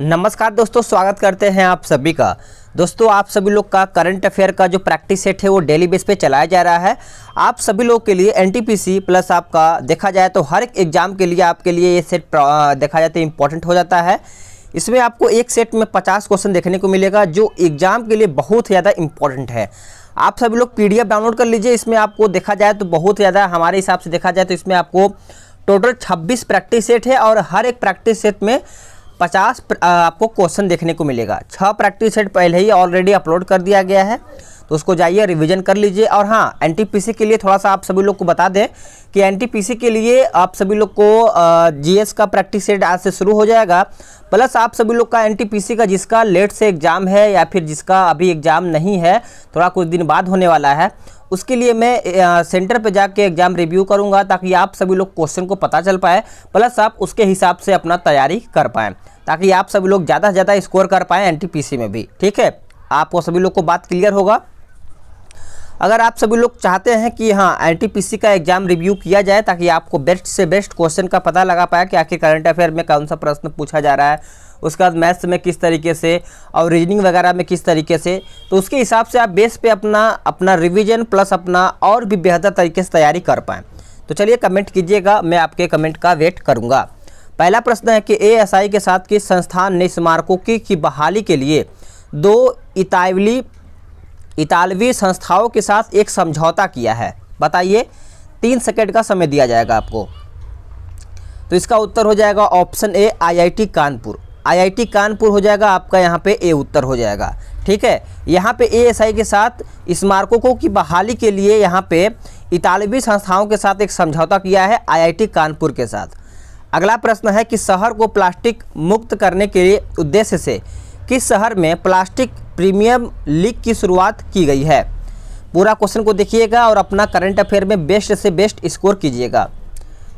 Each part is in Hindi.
नमस्कार दोस्तों स्वागत करते हैं आप सभी का दोस्तों आप सभी लोग का करंट अफेयर का जो प्रैक्टिस सेट है वो डेली बेस पे चलाया जा रहा है आप सभी लोग के लिए एनटीपीसी प्लस आपका देखा जाए तो हर एक एग्ज़ाम के लिए आपके लिए ये सेट देखा जाए तो इम्पोर्टेंट हो जाता है इसमें आपको एक सेट में पचास क्वेश्चन देखने को मिलेगा जो एग्ज़ाम के लिए बहुत ज़्यादा इंपॉर्टेंट है आप सभी लोग पी डाउनलोड कर लीजिए इसमें आपको देखा जाए तो बहुत ज़्यादा हमारे हिसाब से देखा जाए तो इसमें आपको टोटल 26 प्रैक्टिस सेट है और हर एक प्रैक्टिस सेट में पचास आपको क्वेश्चन देखने को मिलेगा छः प्रैक्टिस सेट पहले ही ऑलरेडी अपलोड कर दिया गया है तो उसको जाइए रिवीजन कर लीजिए और हाँ एनटीपीसी के लिए थोड़ा सा आप सभी लोग को बता दें कि एनटीपीसी के लिए आप सभी लोग को जीएस का प्रैक्टिस सेट आज से शुरू हो जाएगा प्लस आप सभी लोग का एनटीपीसी का जिसका लेट से एग्ज़ाम है या फिर जिसका अभी एग्ज़ाम नहीं है थोड़ा कुछ दिन बाद होने वाला है उसके लिए मैं सेंटर पर जाके एग्ज़ाम रिव्यू करूँगा ताकि आप सभी लोग क्वेश्चन को पता चल पाए प्लस आप उसके हिसाब से अपना तैयारी कर पाएँ ताकि आप सभी लोग ज़्यादा से ज़्यादा स्कोर कर पाएँ एन में भी ठीक है आपको सभी लोग को बात क्लियर होगा अगर आप सभी लोग चाहते हैं कि हाँ एन का एग्जाम रिव्यू किया जाए ताकि आपको बेस्ट से बेस्ट क्वेश्चन का पता लगा पाए कि आखिर करंट अफेयर में कौन सा प्रश्न पूछा जा रहा है उसके बाद मैथ्स में किस तरीके से और रीजनिंग वगैरह में किस तरीके से तो उसके हिसाब से आप बेस पे अपना अपना रिवीजन प्लस अपना और भी बेहतर तरीके से तैयारी कर पाएँ तो चलिए कमेंट कीजिएगा मैं आपके कमेंट का वेट करूँगा पहला प्रश्न है कि ए के साथ किस संस्थान ने स्मारकों की, की बहाली के लिए दो इतावली इतालवी संस्थाओं के साथ एक समझौता किया है बताइए तीन सेकेंड का समय दिया जाएगा आपको तो इसका उत्तर हो जाएगा option A IIT Kanpur IIT Kanpur हो जाएगा आपका यहाँ पे ए उत्तर हो जाएगा ठीक है यहाँ पे एएसआई के साथ स्मारकों की बहाली के लिए यहाँ पे इतालवी संस्थाओं के साथ एक समझौता किया है आईआईटी कानपुर के साथ अगला प्रश्न है कि शहर को प्लास्टिक मुक्त करने के उद्देश्य से किस शहर में प्लास्टिक प्रीमियम लीग की शुरुआत की गई है पूरा क्वेश्चन को देखिएगा और अपना करंट अफेयर में बेस्ट से बेस्ट स्कोर कीजिएगा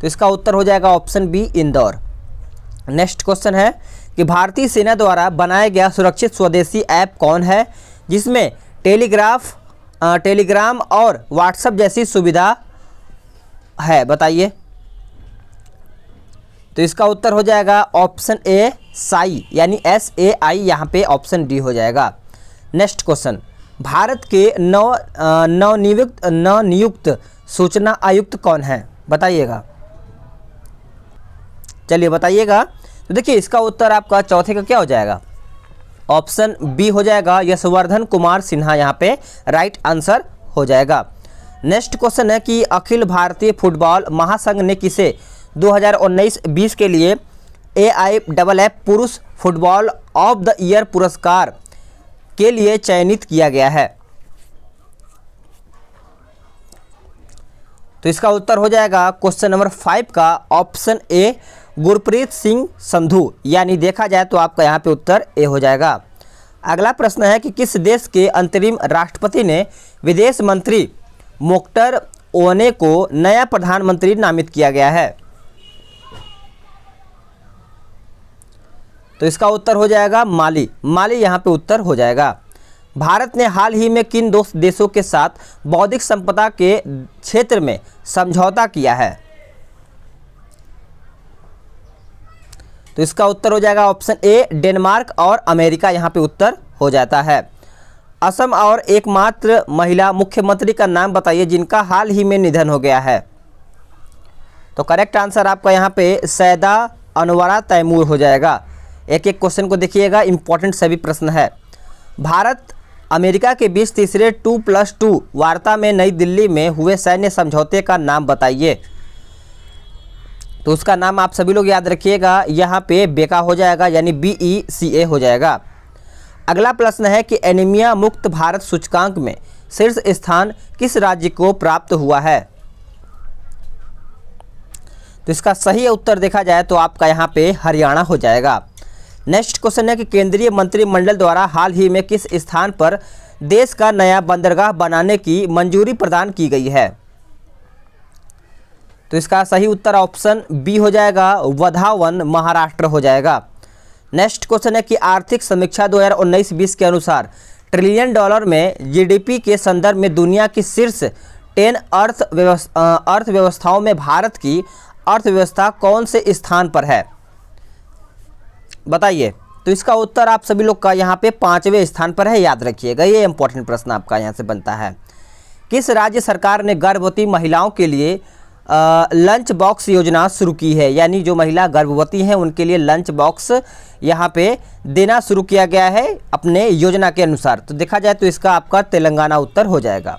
तो इसका उत्तर हो जाएगा option B Indore next question है कि भारतीय सेना द्वारा बनाया गया सुरक्षित स्वदेशी ऐप कौन है जिसमें टेलीग्राफ टेलीग्राम और व्हाट्सएप जैसी सुविधा है बताइए तो इसका उत्तर हो जाएगा ऑप्शन ए साई यानी एस ए आई यहाँ पे ऑप्शन डी हो जाएगा नेक्स्ट क्वेश्चन भारत के नव नवनियुक्त नवनियुक्त सूचना आयुक्त कौन है बताइएगा चलिए बताइएगा तो देखिए इसका उत्तर आपका चौथे का क्या हो जाएगा ऑप्शन बी हो जाएगा यशवर्धन कुमार सिन्हा यहाँ पे राइट आंसर हो जाएगा नेक्स्ट क्वेश्चन है कि अखिल भारतीय फुटबॉल महासंघ ने किसे 2019-20 के लिए ए आई डबल एफ पुरुष फुटबॉल ऑफ द ईयर पुरस्कार के लिए चयनित किया गया है तो इसका उत्तर हो जाएगा क्वेश्चन नंबर फाइव का ऑप्शन ए गुरप्रीत सिंह संधू यानी देखा जाए तो आपका यहाँ पे उत्तर ए हो जाएगा अगला प्रश्न है कि किस देश के अंतरिम राष्ट्रपति ने विदेश मंत्री मोक्टर ओने को नया प्रधानमंत्री नामित किया गया है तो इसका उत्तर हो जाएगा माली माली यहाँ पे उत्तर हो जाएगा भारत ने हाल ही में किन दो देशों के साथ बौद्धिक संपदा के क्षेत्र में समझौता किया है तो इसका उत्तर हो जाएगा ऑप्शन ए डेनमार्क और अमेरिका यहाँ पे उत्तर हो जाता है असम और एकमात्र महिला मुख्यमंत्री का नाम बताइए जिनका हाल ही में निधन हो गया है तो करेक्ट आंसर आपका यहाँ पे सैदा अनवरा तैमूर हो जाएगा एक एक क्वेश्चन को देखिएगा इंपॉर्टेंट सभी प्रश्न है भारत अमेरिका के बीच तीसरे टू प्लस टू वार्ता में नई दिल्ली में हुए सैन्य समझौते का नाम बताइए तो उसका नाम आप सभी लोग याद रखिएगा यहाँ पे बेका हो जाएगा यानी बी ई सी ए हो जाएगा अगला प्रश्न है कि एनीमिया मुक्त भारत सूचकांक में शीर्ष स्थान किस राज्य को प्राप्त हुआ है तो इसका सही उत्तर देखा जाए तो आपका यहाँ पे हरियाणा हो जाएगा नेक्स्ट क्वेश्चन है कि केंद्रीय मंत्रिमंडल द्वारा हाल ही में किस स्थान पर देश का नया बंदरगाह बनाने की मंजूरी प्रदान की गई है तो इसका सही उत्तर ऑप्शन बी हो जाएगा वधावन महाराष्ट्र हो जाएगा नेक्स्ट क्वेश्चन है कि आर्थिक समीक्षा 2019-20 के अनुसार ट्रिलियन डॉलर में जीडीपी के संदर्भ में दुनिया की शीर्ष टेन अर्थ अर्थव्यवस्थाओं में भारत की अर्थव्यवस्था कौन से स्थान पर है बताइए तो इसका उत्तर आप सभी लोग का यहाँ पे पाँचवें स्थान पर है याद रखिएगा ये इंपॉर्टेंट प्रश्न आपका यहाँ से बनता है किस राज्य सरकार ने गर्भवती महिलाओं के लिए लंच बॉक्स योजना शुरू की है यानी जो महिला गर्भवती हैं उनके लिए लंच बॉक्स यहाँ पे देना शुरू किया गया है अपने योजना के अनुसार तो देखा जाए तो इसका आपका तेलंगाना उत्तर हो जाएगा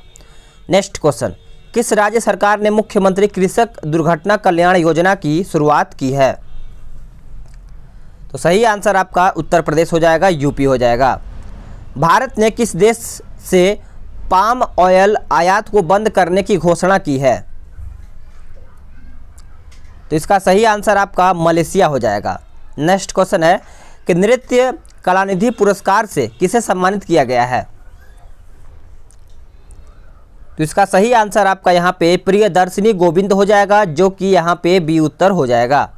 नेक्स्ट क्वेश्चन किस राज्य सरकार ने मुख्यमंत्री कृषक दुर्घटना कल्याण योजना की शुरुआत की है तो सही आंसर आपका उत्तर प्रदेश हो जाएगा यूपी हो जाएगा भारत ने किस देश से पाम ऑयल आयात को बंद करने की घोषणा की है तो इसका सही आंसर आपका मलेशिया हो जाएगा नेक्स्ट क्वेश्चन है कि नृत्य कलानिधि पुरस्कार से किसे सम्मानित किया गया है तो इसका सही आंसर आपका यहाँ पे प्रियदर्शिनी गोविंद हो जाएगा जो कि यहाँ पे बी उत्तर हो जाएगा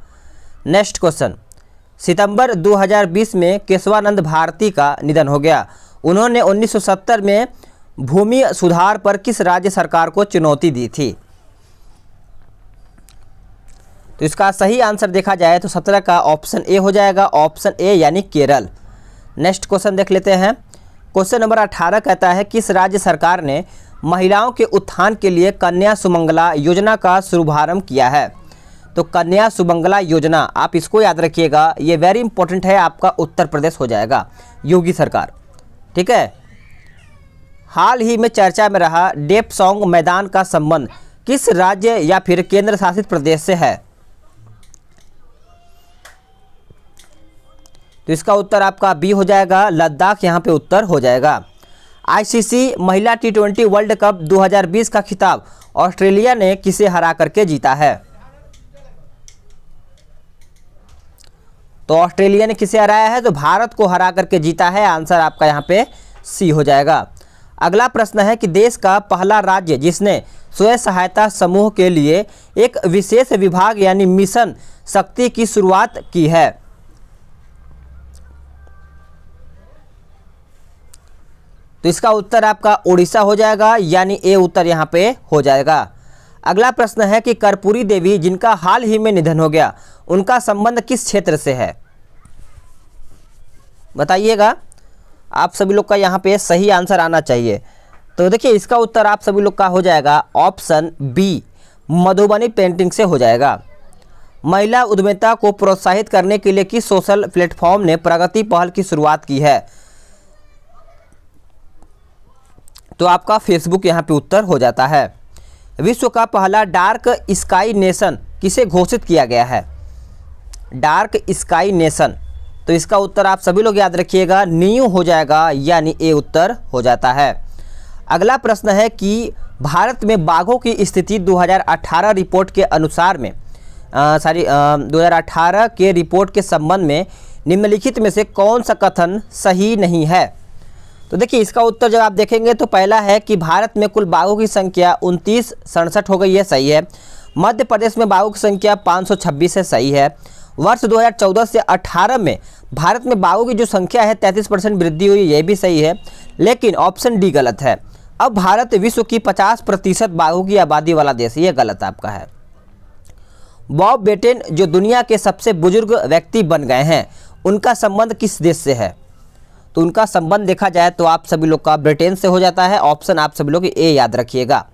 नेक्स्ट क्वेश्चन सितंबर 2020 में केशवानंद भारती का निधन हो गया उन्होंने 1970 में भूमि सुधार पर किस राज्य सरकार को चुनौती दी थी तो इसका सही आंसर देखा जाए तो सत्रह का ऑप्शन ए हो जाएगा ऑप्शन ए यानी केरल नेक्स्ट क्वेश्चन देख लेते हैं क्वेश्चन नंबर अठारह कहता है किस राज्य सरकार ने महिलाओं के उत्थान के लिए कन्या सुमंगला योजना का शुभारम्भ किया है तो कन्या सुमंगला योजना आप इसको याद रखिएगा ये वेरी इंपॉर्टेंट है आपका उत्तर प्रदेश हो जाएगा योगी सरकार ठीक है हाल ही में चर्चा में रहा डेप सॉन्ग मैदान का संबंध किस राज्य या फिर केंद्र शासित प्रदेश से है तो इसका उत्तर आपका बी हो जाएगा लद्दाख यहाँ पे उत्तर हो जाएगा आईसीसी महिला टी ट्वेंटी वर्ल्ड कप 2020 का खिताब ऑस्ट्रेलिया ने किसे हरा करके जीता है तो ऑस्ट्रेलिया ने किसे हराया है तो भारत को हरा करके जीता है आंसर आपका यहाँ पे सी हो जाएगा अगला प्रश्न है कि देश का पहला राज्य जिसने स्वयं सहायता समूह के लिए एक विशेष विभाग यानी मिशन शक्ति की शुरुआत की है तो इसका उत्तर आपका उड़ीसा हो जाएगा यानी ए उत्तर यहाँ पे हो जाएगा अगला प्रश्न है कि कर्पूरी देवी जिनका हाल ही में निधन हो गया उनका संबंध किस क्षेत्र से है बताइएगा आप सभी लोग का यहाँ पे सही आंसर आना चाहिए तो देखिए इसका उत्तर आप सभी लोग का हो जाएगा ऑप्शन बी मधुबनी पेंटिंग से हो जाएगा महिला उद्यमिता को प्रोत्साहित करने के लिए किस सोशल प्लेटफॉर्म ने प्रगति पहल की शुरुआत की है तो आपका फेसबुक यहाँ पे उत्तर हो जाता है विश्व का पहला डार्क स्काई नेशन किसे घोषित किया गया है डार्क स्काई नेशन तो इसका उत्तर आप सभी लोग याद रखिएगा न्यू हो जाएगा यानी ए उत्तर हो जाता है अगला प्रश्न है कि भारत में बाघों की स्थिति 2018 रिपोर्ट के अनुसार में सॉरी 2018 के रिपोर्ट के संबंध में निम्नलिखित में से कौन सा कथन सही नहीं है तो देखिए इसका उत्तर जब आप देखेंगे तो पहला है कि भारत में कुल बाघों की संख्या उनतीस सड़सठ हो गई है सही है मध्य प्रदेश में बाघों की संख्या 526 है सही है वर्ष 2014 से 18 में भारत में बाघों की जो संख्या है 33 परसेंट वृद्धि हुई ये भी सही है लेकिन ऑप्शन डी गलत है अब भारत विश्व की 50 प्रतिशत बाघों की आबादी वाला देश ये गलत आपका है बॉब बेटेन जो दुनिया के सबसे बुजुर्ग व्यक्ति बन गए हैं उनका संबंध किस देश से है तो उनका संबंध देखा जाए तो आप सभी लोग का ब्रिटेन से हो जाता है ऑप्शन आप सभी लोग ए याद रखिएगा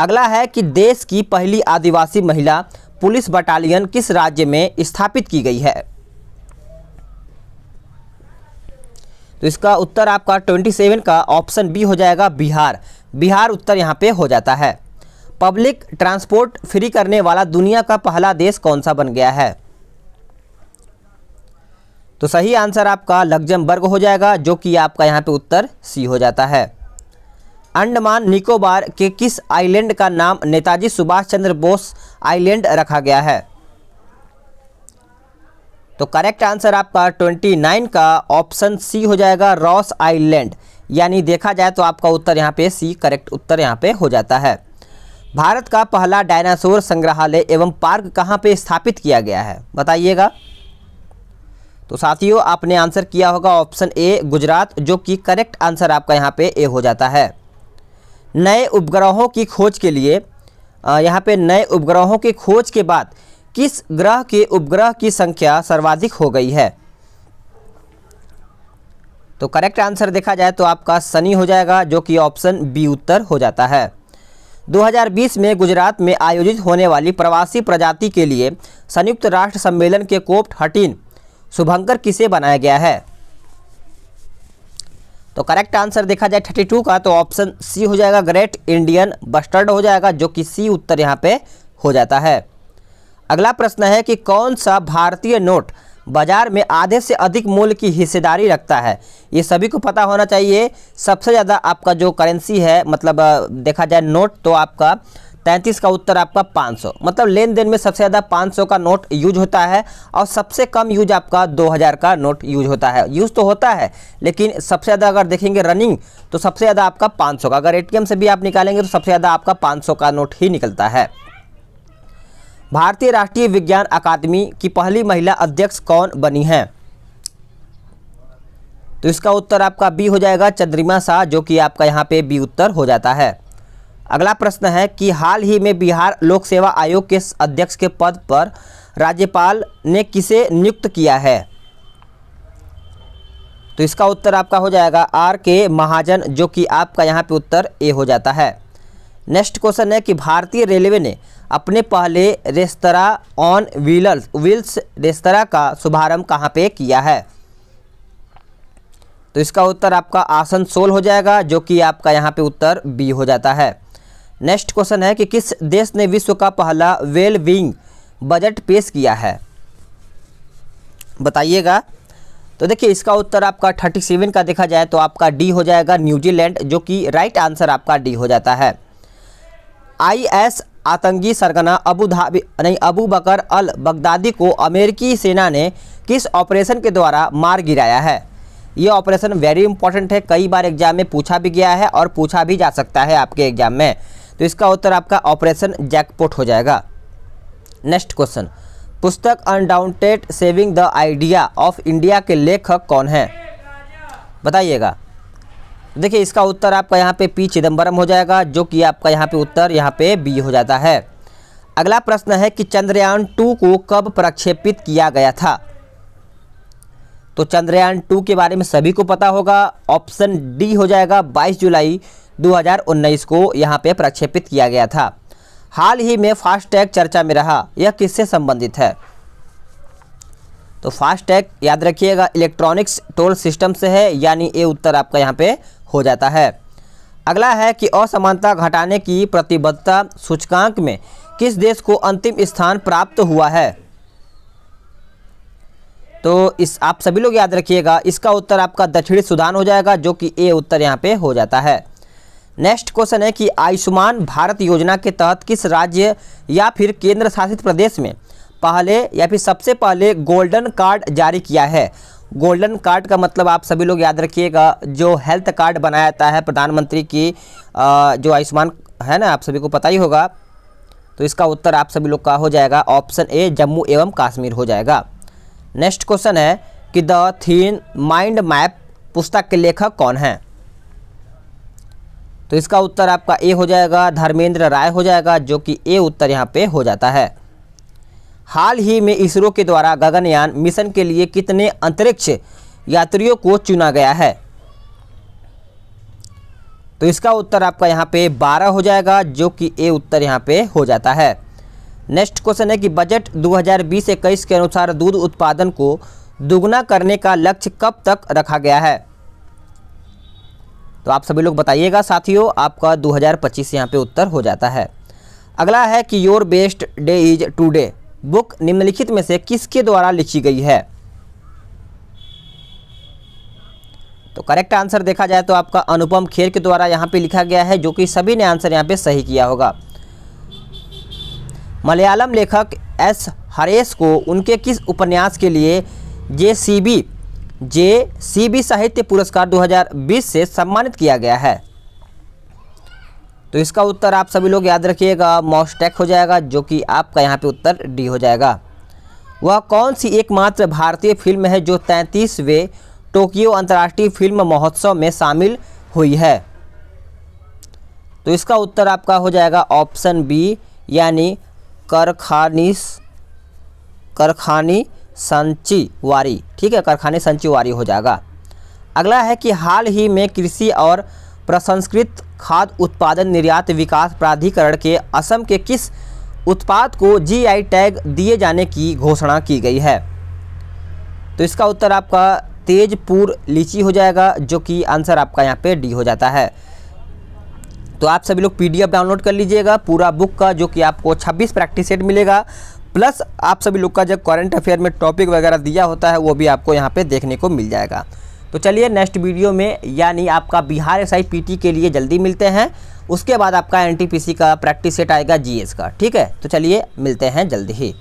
अगला है कि देश की पहली आदिवासी महिला पुलिस बटालियन किस राज्य में स्थापित की गई है तो इसका उत्तर आपका 27 का ऑप्शन बी हो जाएगा बिहार बिहार उत्तर यहाँ पे हो जाता है पब्लिक ट्रांसपोर्ट फ्री करने वाला दुनिया का पहला देश कौन सा बन गया है तो सही आंसर आपका लग्जमबर्ग हो जाएगा जो कि आपका यहाँ पे उत्तर सी हो जाता है अंडमान निकोबार के किस आइलैंड का नाम नेताजी सुभाष चंद्र बोस आइलैंड रखा गया है तो करेक्ट आंसर आपका 29 का ऑप्शन सी हो जाएगा रॉस आइलैंड यानी देखा जाए तो आपका उत्तर यहाँ पे सी करेक्ट उत्तर यहाँ पे हो जाता है भारत का पहला डायनासोर संग्रहालय एवं पार्क कहाँ पे स्थापित किया गया है बताइएगा तो साथियों आपने आंसर किया होगा ऑप्शन ए गुजरात जो कि करेक्ट आंसर आपका यहाँ पे ए हो जाता है नए उपग्रहों की खोज के लिए यहाँ पे नए उपग्रहों की खोज के बाद किस ग्रह के उपग्रह की संख्या सर्वाधिक हो गई है तो करेक्ट आंसर देखा जाए तो आपका सनी हो जाएगा जो कि ऑप्शन बी उत्तर हो जाता है 2020 में गुजरात में आयोजित होने वाली प्रवासी प्रजाति के लिए संयुक्त राष्ट्र सम्मेलन के कोप हटीन शुभंकर किसे बनाया गया है तो करेक्ट आंसर देखा जाए थर्टी टू का तो ऑप्शन सी हो जाएगा ग्रेट इंडियन बस्टर्ड हो जाएगा जो कि सी उत्तर यहाँ पे हो जाता है अगला प्रश्न है कि कौन सा भारतीय नोट बाजार में आधे से अधिक मूल्य की हिस्सेदारी रखता है ये सभी को पता होना चाहिए सबसे ज़्यादा आपका जो करेंसी है मतलब देखा जाए नोट तो आपका तैंतीस का उत्तर आपका सौ मतलब लेन देन में सबसे ज़्यादा सौ का नोट यूज होता है और सबसे कम यूज आपका हजार का नोट यूज होता है यूज तो होता है लेकिन सबसे ज़्यादा अगर देखेंगे रनिंग तो सबसे ज़्यादा आपका सौ का अगर ए से भी आप निकालेंगे तो सबसे ज़्यादा आपका पाँच का नोट ही निकलता है भारतीय राष्ट्रीय विज्ञान अकादमी की पहली महिला अध्यक्ष कौन बनी है तो इसका उत्तर आपका बी हो जाएगा चंद्रिमा शाह जो कि आपका यहाँ पे बी उत्तर हो जाता है अगला प्रश्न है कि हाल ही में बिहार लोक सेवा आयोग के अध्यक्ष के पद पर राज्यपाल ने किसे नियुक्त किया है तो इसका उत्तर आपका हो जाएगा आर के महाजन जो कि आपका यहाँ पे उत्तर ए हो जाता है नेक्स्ट क्वेश्चन है कि भारतीय रेलवे ने अपने पहले restaurant on wheelers wheels restaurant का शुभारंभ कहाँ पे किया है तो इसका उत्तर आपका आसन सोल हो जाएगा जो कि आपका यहाँ पे उत्तर बी हो जाता है नेक्स्ट क्वेश्चन है कि किस देश ने विश्व का पहला वेल विंग बजट पेश किया है बताइएगा तो देखिए इसका उत्तर आपका थर्टी सेवन का देखा जाए तो आपका डी हो जाएगा न्यूजीलैंड जो कि राइट आंसर आपका डी हो जाता है आईएस आतंकी सरगना अबू धाबी नहीं अबू बकर अल बगदादी को अमेरिकी सेना ने किस ऑपरेशन के द्वारा मार गिराया है ये ऑपरेशन वेरी इंपॉर्टेंट है कई बार एग्जाम में पूछा भी गया है और पूछा भी जा सकता है आपके एग्जाम में तो इसका उत्तर आपका ऑपरेशन जैकपोट हो जाएगा नेक्स्ट क्वेश्चन पुस्तक undaunted saving the idea of India के लेखक कौन है बताइएगा देखिए इसका उत्तर आपका यहाँ पे पी चिदम्बरम हो जाएगा जो कि आपका यहाँ पे उत्तर यहाँ पे बी हो जाता है अगला प्रश्न है कि चंद्रयान टू को कब प्रक्षेपित किया गया था तो चंद्रयान टू के बारे में सभी को पता होगा ऑप्शन डी हो जाएगा 22 जुलाई 2019 को यहाँ पे प्रक्षेपित किया गया था हाल ही में फास्टैग चर्चा में रहा यह किससे संबंधित है तो फास्टैग याद रखिएगा इलेक्ट्रॉनिक्स टोल सिस्टम से है यानी ये उत्तर आपका यहाँ पर हो जाता है अगला है कि असमानता घटाने की प्रतिबद्धता सूचकांक में किस देश को अंतिम स्थान प्राप्त हुआ है तो इस आप सभी लोग याद रखिएगा इसका उत्तर आपका दक्षिणी सुदान हो जाएगा जो कि ए उत्तर यहाँ पे हो जाता है नेक्स्ट क्वेश्चन है कि आयुष्मान भारत योजना के तहत किस राज्य या फिर केंद्र शासित प्रदेश में पहले या फिर सबसे पहले गोल्डन कार्ड जारी किया है गोल्डन कार्ड का मतलब आप सभी लोग याद रखिएगा जो हेल्थ कार्ड बनाया जाता है प्रधानमंत्री की जो आयुष्मान है ना आप सभी को पता ही होगा तो इसका उत्तर आप सभी लोग का हो जाएगा ऑप्शन ए जम्मू एवं कश्मीर हो जाएगा नेक्स्ट क्वेश्चन है कि द थीन माइंड मैप पुस्तक के लेखक कौन हैं तो इसका उत्तर आपका ए हो जाएगा धर्मेंद्र राय हो जाएगा जो कि ए उत्तर यहाँ पे हो जाता है हाल ही में इसरो के द्वारा गगनयान मिशन के लिए कितने अंतरिक्ष यात्रियों को चुना गया है तो इसका उत्तर आपका यहाँ पे 12 हो जाएगा जो कि ए उत्तर यहाँ पे हो जाता है नेक्स्ट क्वेश्चन है कि बजट 2020-21 के अनुसार दूध उत्पादन को दुगुना करने का लक्ष्य कब तक रखा गया है तो आप सभी लोग बताइएगा साथियों आपका 2025 यहाँ पे उत्तर हो जाता है अगला है कि your best day is today book निम्नलिखित में से किसके द्वारा लिखी गई है तो करेक्ट आंसर देखा जाए तो आपका अनुपम खेर के द्वारा यहाँ पे लिखा गया है जो कि सभी ने आंसर यहाँ पे सही किया होगा मलयालम लेखक एस हरेश को उनके किस उपन्यास के लिए जे C B J C B साहित्य पुरस्कार 2020 से सम्मानित किया गया है तो इसका उत्तर आप सभी लोग याद रखिएगा मॉस्टैक हो जाएगा जो कि आपका यहाँ पे उत्तर डी हो जाएगा वह कौन सी एकमात्र भारतीय फिल्म है जो तैंतीसवें टोक्यो अंतर्राष्ट्रीय फिल्म महोत्सव में शामिल हुई है तो इसका उत्तर आपका हो जाएगा ऑप्शन बी यानी करखानिस करखानी वारी ठीक है कारखाने वारी हो जाएगा अगला है कि हाल ही में कृषि और प्रसंस्कृत खाद्य उत्पादन निर्यात विकास प्राधिकरण के असम के किस उत्पाद को जीआई टैग दिए जाने की घोषणा की गई है तो इसका उत्तर आपका तेजपुर लीची हो जाएगा जो कि आंसर आपका यहाँ पे डी हो जाता है तो आप सभी लोग पीडीएफ डाउनलोड कर लीजिएगा पूरा बुक का जो कि आपको 26 प्रैक्टिस सेट मिलेगा प्लस आप सभी लोग का जब करंट अफेयर में टॉपिक वगैरह दिया होता है वो भी आपको यहाँ पर देखने को मिल जाएगा तो चलिए नेक्स्ट वीडियो में यानी आपका बिहार एस आई के लिए जल्दी मिलते हैं उसके बाद आपका एन का प्रैक्टिस सेट आएगा जी का ठीक है तो चलिए मिलते हैं जल्दी ही